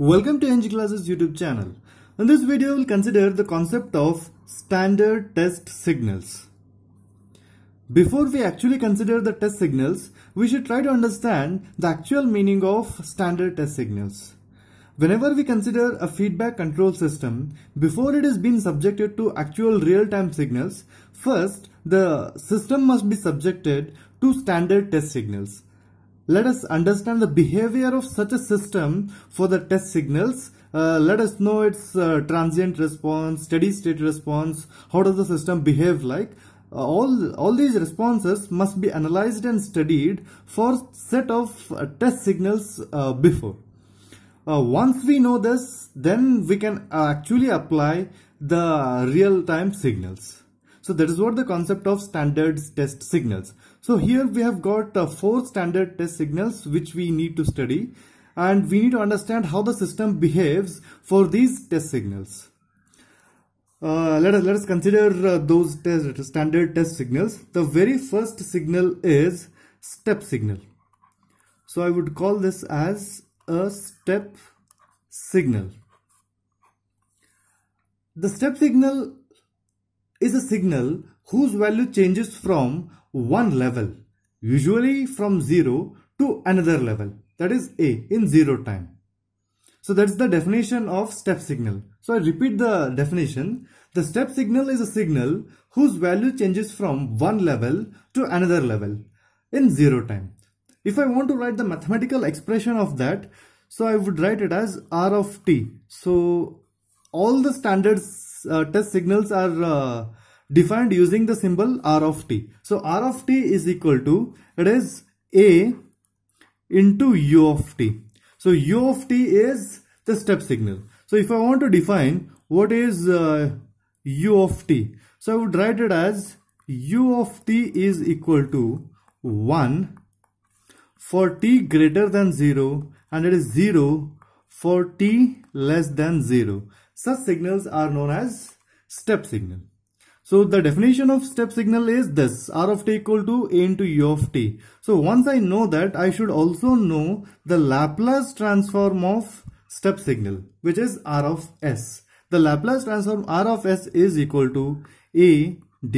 Welcome to Classes YouTube channel. In this video, we'll consider the concept of standard test signals. Before we actually consider the test signals, we should try to understand the actual meaning of standard test signals. Whenever we consider a feedback control system, before it has been subjected to actual real-time signals, first the system must be subjected to standard test signals let us understand the behavior of such a system for the test signals. Uh, let us know its uh, transient response, steady state response, how does the system behave like. Uh, all, all these responses must be analyzed and studied for set of uh, test signals uh, before. Uh, once we know this, then we can actually apply the real-time signals. So that is what the concept of standard test signals. So here we have got uh, four standard test signals which we need to study and we need to understand how the system behaves for these test signals. Uh, let us let us consider uh, those test, standard test signals. The very first signal is step signal. So I would call this as a step signal. The step signal is a signal whose value changes from one level, usually from 0 to another level, that is A, in 0 time. So that's the definition of step signal. So I repeat the definition. The step signal is a signal whose value changes from one level to another level in zero time. If I want to write the mathematical expression of that, so I would write it as R of t. So all the standards uh, signals are uh, defined using the symbol R of t. So R of t is equal to, it is A into U of t. So U of t is the step signal. So if I want to define what is uh, U of t, so I would write it as U of t is equal to 1 for t greater than 0 and it is 0 for t less than 0 such signals are known as step signal. So the definition of step signal is this r of t equal to a into u of t. So once I know that I should also know the Laplace transform of step signal which is r of s. The Laplace transform r of s is equal to a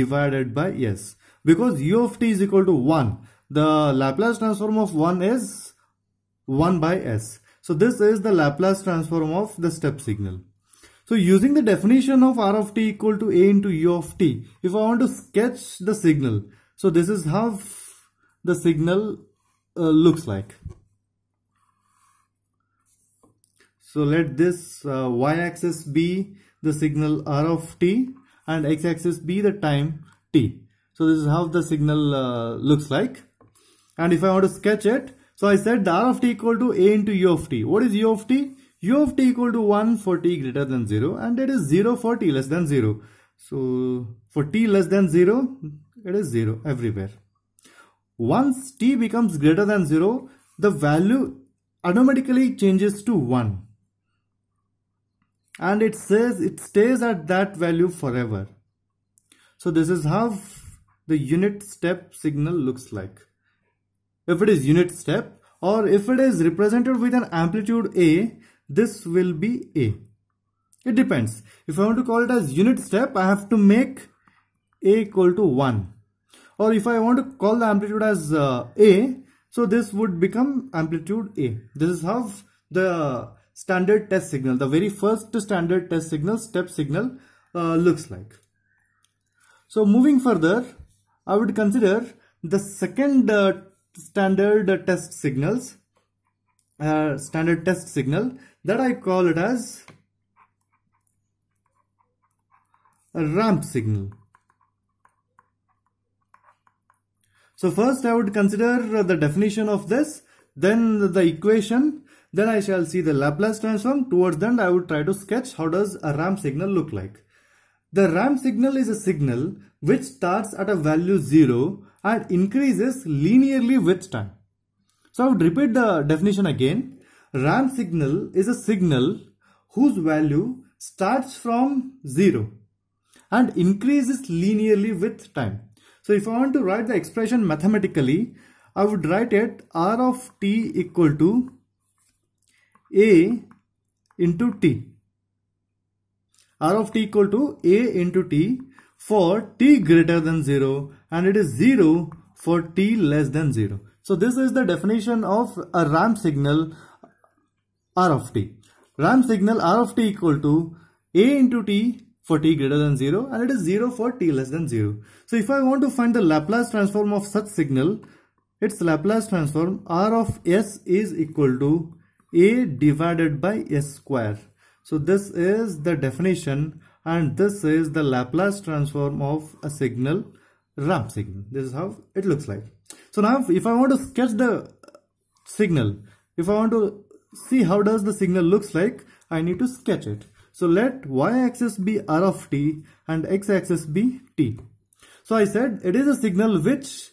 divided by s because u of t is equal to 1. The Laplace transform of 1 is 1 by s. So this is the Laplace transform of the step signal. So using the definition of R of t equal to A into U of t, if I want to sketch the signal, so this is how the signal uh, looks like. So let this uh, y-axis be the signal R of t and x-axis be the time t. So this is how the signal uh, looks like. And if I want to sketch it, so I said the R of t equal to A into U of t. What is U of t? u of t equal to 1 for t greater than 0 and it is 0 for t less than 0. So for t less than 0, it is 0 everywhere. Once t becomes greater than 0, the value automatically changes to 1 and it says it stays at that value forever. So this is how the unit step signal looks like. If it is unit step or if it is represented with an amplitude A, this will be A. It depends. If I want to call it as unit step, I have to make A equal to 1. Or if I want to call the amplitude as uh, A, so this would become amplitude A. This is how the standard test signal, the very first standard test signal, step signal uh, looks like. So moving further, I would consider the second uh, standard test signals, uh, standard test signal that I call it as a ramp signal. So first I would consider the definition of this, then the equation, then I shall see the Laplace transform. Towards then I would try to sketch how does a ramp signal look like. The ramp signal is a signal which starts at a value 0 and increases linearly with time. So I would repeat the definition again. RAM signal is a signal whose value starts from 0 and increases linearly with time. So if I want to write the expression mathematically, I would write it R of t equal to A into t. R of t equal to A into t for t greater than 0 and it is 0 for t less than 0. So this is the definition of a RAM signal r of t. Ramp signal r of t equal to a into t for t greater than 0 and it is 0 for t less than 0. So if I want to find the Laplace transform of such signal, its Laplace transform r of s is equal to a divided by s square. So this is the definition and this is the Laplace transform of a signal ramp signal. This is how it looks like. So now if I want to sketch the signal, if I want to see how does the signal looks like, I need to sketch it. So let y-axis be r of t and x-axis be t. So I said it is a signal which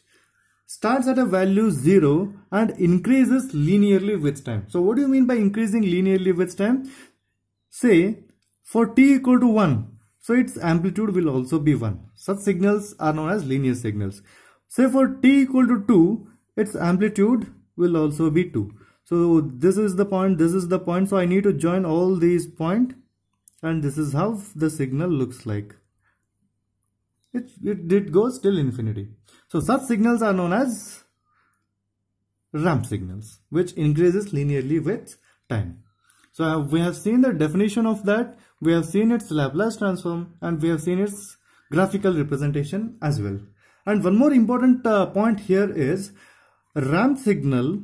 starts at a value 0 and increases linearly with time. So what do you mean by increasing linearly with time? Say for t equal to 1, so its amplitude will also be 1. Such signals are known as linear signals. Say for t equal to 2, its amplitude will also be 2 so this is the point this is the point so i need to join all these point and this is how the signal looks like it, it, it goes till infinity so such signals are known as ramp signals which increases linearly with time so we have seen the definition of that we have seen its Laplace transform and we have seen its graphical representation as well and one more important uh, point here is ramp signal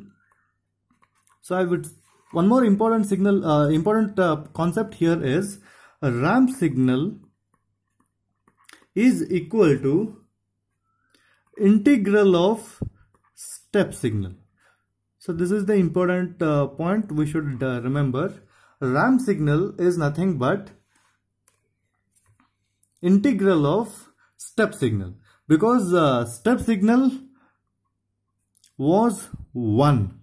so I would one more important signal, uh, important uh, concept here is a ramp signal is equal to integral of step signal. So this is the important uh, point we should uh, remember. Ramp signal is nothing but integral of step signal because uh, step signal was 1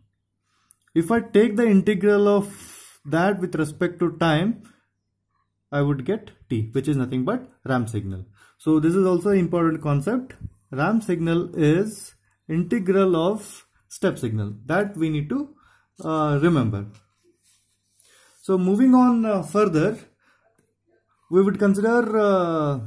if I take the integral of that with respect to time, I would get t, which is nothing but ramp signal. So this is also an important concept. Ramp signal is integral of step signal that we need to uh, remember. So moving on uh, further, we would consider uh,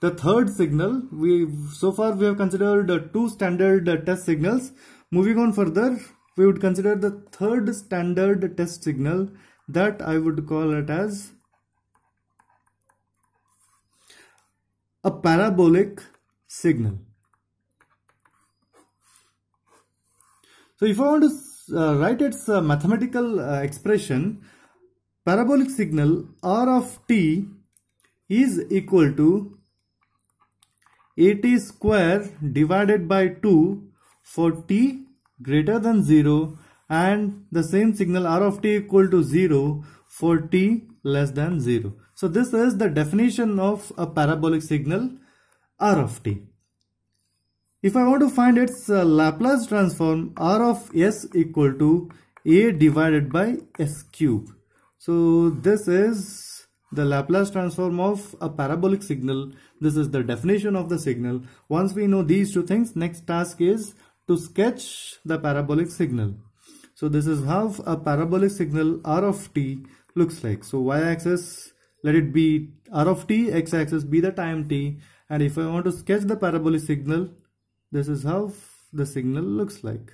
the third signal. We so far we have considered uh, two standard uh, test signals. Moving on further, we would consider the third standard test signal that I would call it as a parabolic signal. So if I want to uh, write its uh, mathematical uh, expression, parabolic signal R of t is equal to at square divided by 2 for t greater than 0 and the same signal r of t equal to 0 for t less than 0. So this is the definition of a parabolic signal r of t. If I want to find its uh, Laplace transform r of s equal to a divided by s cube. So this is the Laplace transform of a parabolic signal. This is the definition of the signal. Once we know these two things, next task is to sketch the parabolic signal. So this is how a parabolic signal R of t looks like. So y-axis let it be R of t, x-axis be the time t and if I want to sketch the parabolic signal this is how the signal looks like.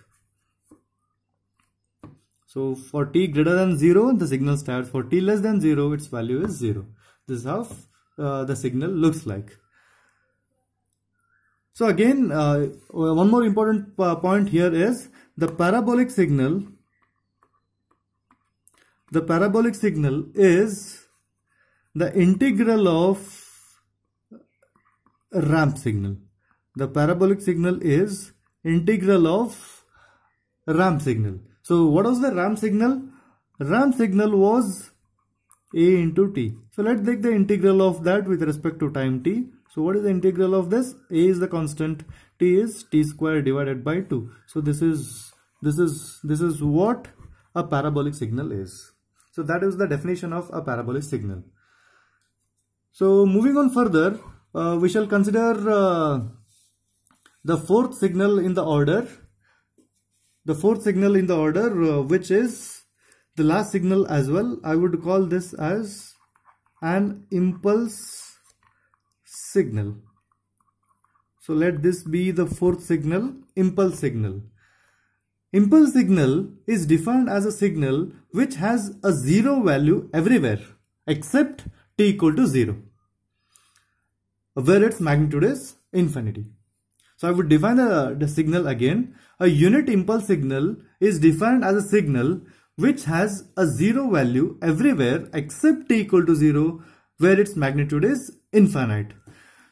So for t greater than 0 the signal starts for t less than 0 its value is 0. This is how uh, the signal looks like. So again, uh, one more important uh, point here is the parabolic signal. The parabolic signal is the integral of ramp signal. The parabolic signal is integral of ramp signal. So what was the ramp signal? Ramp signal was a into t. So let's take the integral of that with respect to time t so what is the integral of this? A is the constant, t is t square divided by 2. So this is this is this is what a parabolic signal is. So that is the definition of a parabolic signal. So moving on further, uh, we shall consider uh, the fourth signal in the order. The fourth signal in the order, uh, which is the last signal as well. I would call this as an impulse signal. So let this be the fourth signal, impulse signal. Impulse signal is defined as a signal which has a zero value everywhere except t equal to zero where its magnitude is infinity. So I would define the, the signal again. A unit impulse signal is defined as a signal which has a zero value everywhere except t equal to zero where its magnitude is infinite.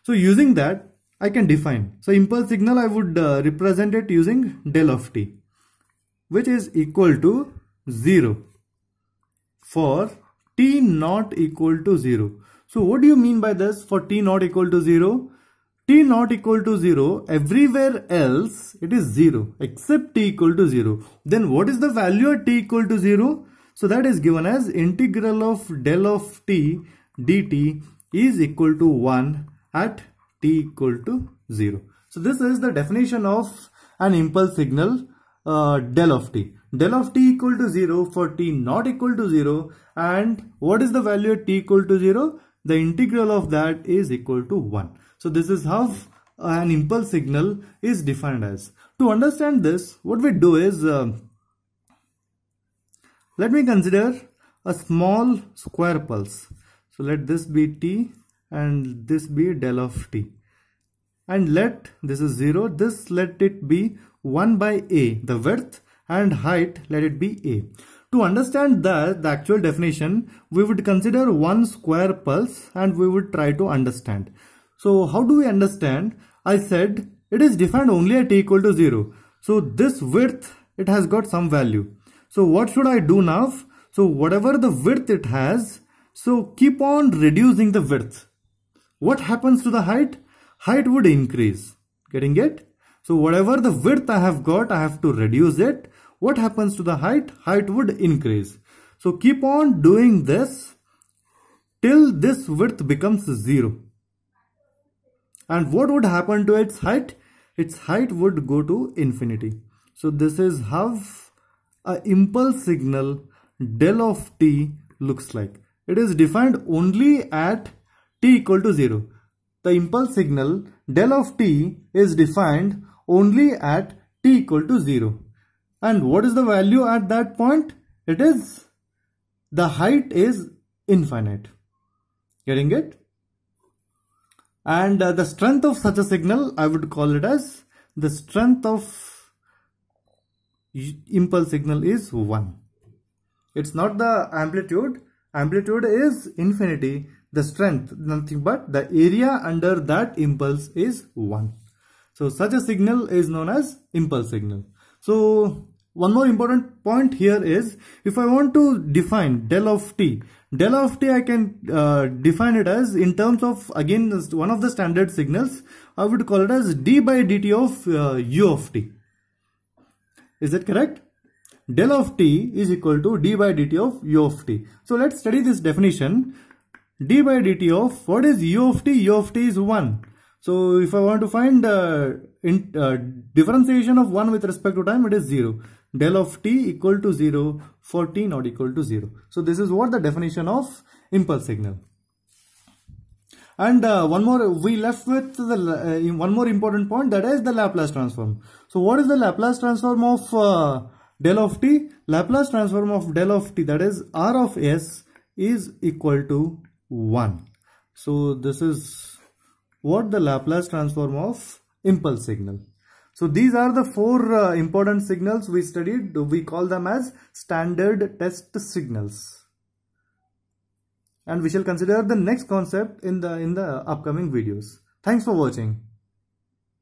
So using that, I can define. So impulse signal, I would uh, represent it using del of t, which is equal to 0 for t not equal to 0. So what do you mean by this for t not equal to 0? t not equal to 0, everywhere else it is 0 except t equal to 0. Then what is the value at t equal to 0? So that is given as integral of del of t dt is equal to 1 at t equal to 0. So this is the definition of an impulse signal uh, del of t. Del of t equal to 0 for t not equal to 0 and what is the value at t equal to 0? The integral of that is equal to 1. So this is how an impulse signal is defined as. To understand this, what we do is, uh, let me consider a small square pulse. So let this be t and this be del of t and let this is 0 this let it be 1 by a the width and height let it be a to understand that the actual definition we would consider one square pulse and we would try to understand so how do we understand i said it is defined only at t equal to 0 so this width it has got some value so what should i do now so whatever the width it has so keep on reducing the width what happens to the height? Height would increase. Getting it? So whatever the width I have got, I have to reduce it. What happens to the height? Height would increase. So keep on doing this till this width becomes zero. And what would happen to its height? Its height would go to infinity. So this is how a impulse signal del of t looks like. It is defined only at t equal to 0. The impulse signal del of t is defined only at t equal to 0. And what is the value at that point? It is, the height is infinite. Getting it? And uh, the strength of such a signal, I would call it as the strength of impulse signal is 1. It's not the amplitude. Amplitude is infinity the strength nothing but the area under that impulse is 1 so such a signal is known as impulse signal so one more important point here is if I want to define del of t, del of t I can uh, define it as in terms of again one of the standard signals I would call it as d by dt of uh, u of t. Is that correct? Del of t is equal to d by dt of u of t. So let's study this definition d by dt of what is u of t u of t is 1 so if i want to find uh, in, uh, differentiation of 1 with respect to time it is 0 del of t equal to 0 for t not equal to 0 so this is what the definition of impulse signal and uh, one more we left with the uh, one more important point that is the laplace transform so what is the laplace transform of uh, del of t Laplace transform of del of t that is r of s is equal to 1. So this is what the Laplace transform of impulse signal. So these are the four uh, important signals we studied. We call them as standard test signals. And we shall consider the next concept in the in the upcoming videos. Thanks for watching.